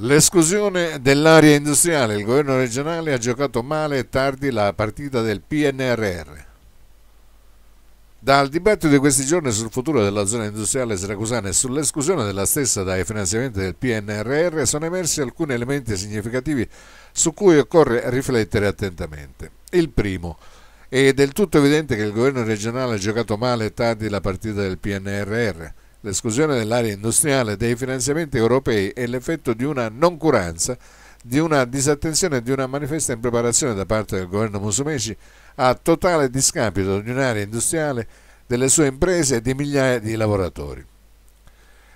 L'esclusione dell'area industriale, il governo regionale ha giocato male e tardi la partita del PNRR. Dal dibattito di questi giorni sul futuro della zona industriale siracusana e sull'esclusione della stessa dai finanziamenti del PNRR sono emersi alcuni elementi significativi su cui occorre riflettere attentamente. Il primo, è del tutto evidente che il governo regionale ha giocato male e tardi la partita del PNRR l'esclusione dell'area industriale dei finanziamenti europei è l'effetto di una noncuranza, di una disattenzione e di una manifesta impreparazione da parte del governo Musumeci a totale discapito di un'area industriale, delle sue imprese e di migliaia di lavoratori.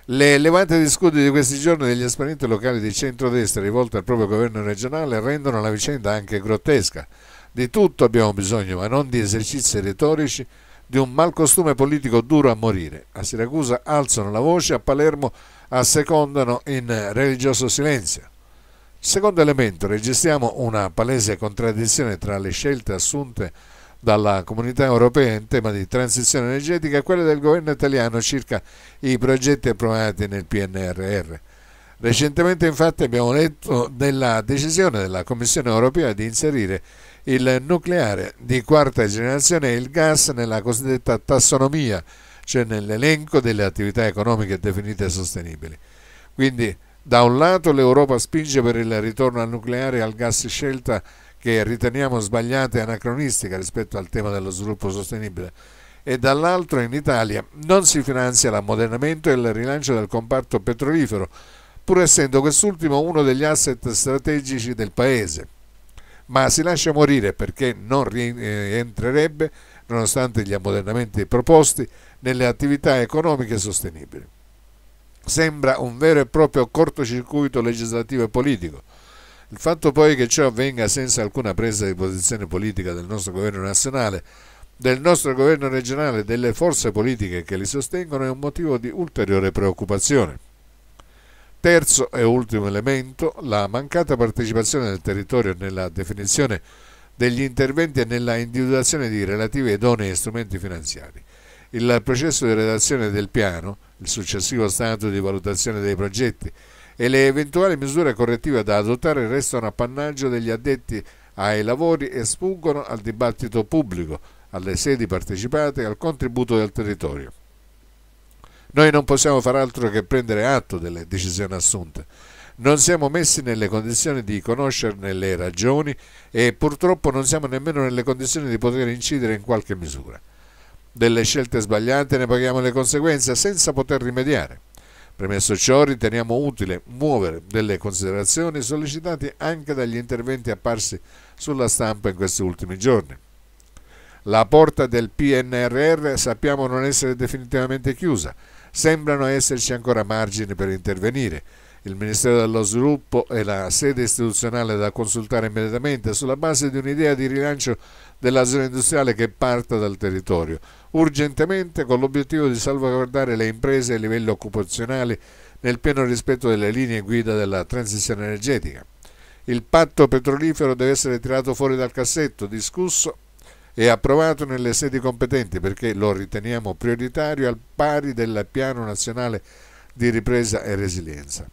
Le di scudi di questi giorni degli esponenti locali di centrodestra rivolte al proprio governo regionale rendono la vicenda anche grottesca. Di tutto abbiamo bisogno, ma non di esercizi retorici di un malcostume politico duro a morire. A Siracusa alzano la voce, a Palermo assecondano in religioso silenzio. Secondo elemento, registriamo una palese contraddizione tra le scelte assunte dalla comunità europea in tema di transizione energetica e quelle del governo italiano circa i progetti approvati nel PNRR. Recentemente infatti abbiamo letto della decisione della Commissione europea di inserire il nucleare di quarta generazione e il gas nella cosiddetta tassonomia, cioè nell'elenco delle attività economiche definite sostenibili. Quindi da un lato l'Europa spinge per il ritorno al nucleare e al gas scelta che riteniamo sbagliata e anacronistica rispetto al tema dello sviluppo sostenibile e dall'altro in Italia non si finanzia l'ammodernamento e il rilancio del comparto petrolifero, pur essendo quest'ultimo uno degli asset strategici del Paese ma si lascia morire perché non rientrerebbe, eh, nonostante gli ammodernamenti proposti, nelle attività economiche sostenibili. Sembra un vero e proprio cortocircuito legislativo e politico. Il fatto poi che ciò avvenga senza alcuna presa di posizione politica del nostro governo nazionale, del nostro governo regionale e delle forze politiche che li sostengono è un motivo di ulteriore preoccupazione. Terzo e ultimo elemento, la mancata partecipazione del territorio nella definizione degli interventi e nella individuazione di relativi ed idonei strumenti finanziari. Il processo di redazione del piano, il successivo stato di valutazione dei progetti e le eventuali misure correttive da adottare restano appannaggio degli addetti ai lavori e spungono al dibattito pubblico, alle sedi partecipate e al contributo del territorio. Noi non possiamo far altro che prendere atto delle decisioni assunte. Non siamo messi nelle condizioni di conoscerne le ragioni e purtroppo non siamo nemmeno nelle condizioni di poter incidere in qualche misura. Delle scelte sbagliate ne paghiamo le conseguenze senza poter rimediare. Premesso ciò, riteniamo utile muovere delle considerazioni sollecitate anche dagli interventi apparsi sulla stampa in questi ultimi giorni. La porta del PNRR sappiamo non essere definitivamente chiusa, sembrano esserci ancora margini per intervenire. Il Ministero dello Sviluppo è la sede istituzionale da consultare immediatamente sulla base di un'idea di rilancio della zona industriale che parta dal territorio, urgentemente con l'obiettivo di salvaguardare le imprese a livello occupazionale nel pieno rispetto delle linee guida della transizione energetica. Il patto petrolifero deve essere tirato fuori dal cassetto, discusso e approvato nelle sedi competenti perché lo riteniamo prioritario al pari del Piano Nazionale di Ripresa e Resilienza.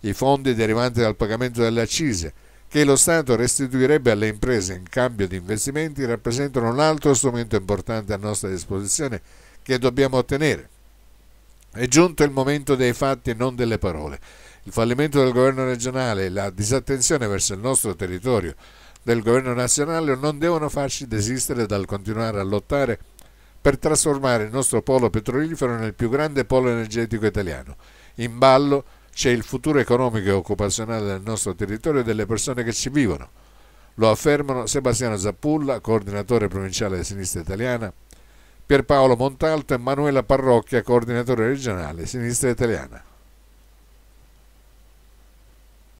I fondi derivanti dal pagamento delle accise che lo Stato restituirebbe alle imprese in cambio di investimenti rappresentano un altro strumento importante a nostra disposizione che dobbiamo ottenere. È giunto il momento dei fatti e non delle parole. Il fallimento del governo regionale e la disattenzione verso il nostro territorio del governo nazionale non devono farci desistere dal continuare a lottare per trasformare il nostro polo petrolifero nel più grande polo energetico italiano. In ballo c'è il futuro economico e occupazionale del nostro territorio e delle persone che ci vivono. Lo affermano Sebastiano Zappulla, coordinatore provinciale di Sinistra Italiana, Pierpaolo Montalto e Manuela Parrocchia, coordinatore regionale Sinistra Italiana.